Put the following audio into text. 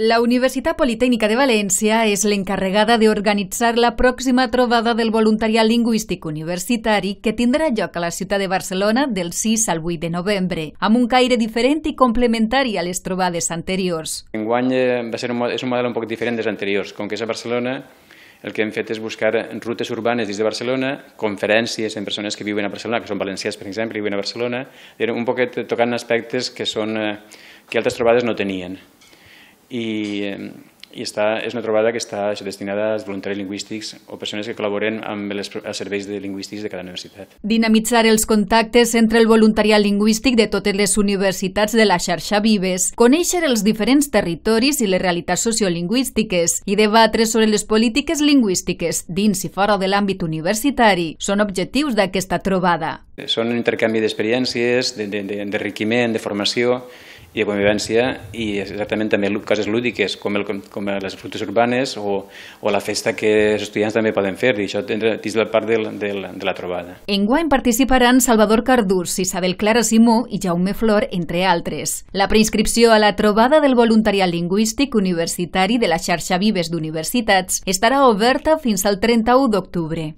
La Universitat Politècnica de València és l'encarregada d'organitzar la pròxima trobada del voluntariat lingüístic universitari que tindrà lloc a la ciutat de Barcelona del 6 al 8 de novembre, amb un caire diferent i complementari a les trobades anteriors. Enguany eh, va ser un, és un model un poc diferent dels anteriors. Com que és a Barcelona, el que hem fet és buscar rutes urbanes dins de Barcelona, conferències en persones que viuen a Barcelona, que són valencians, per exemple, i viuen a Barcelona, un poquet tocant aspectes que, són, eh, que altres trobades no tenien i, eh, i està, és una trobada que està això, destinada als voluntaris lingüístics o persones que col·laboren amb els, els serveis de lingüístics de cada universitat. Dinamitzar els contactes entre el voluntariat lingüístic de totes les universitats de la xarxa Vives, conèixer els diferents territoris i les realitats sociolingüístiques i debatre sobre les polítiques lingüístiques dins i fora de l'àmbit universitari són objectius d'aquesta trobada. Són un intercanvi d'experiències, d'enriquiment, de, de, de, de formació, i de convivència i exactament també coses lúdiques com, el, com les fructes urbanes o, o la festa que els estudiants també poden fer i això tindrà dins del part del, de, de la trobada. En guany participaran Salvador Cardús, Isabel Clara Simó i Jaume Flor, entre altres. La preinscripció a la trobada del voluntariat lingüístic universitari de la xarxa Vives d'Universitats estarà oberta fins al 31 d'octubre.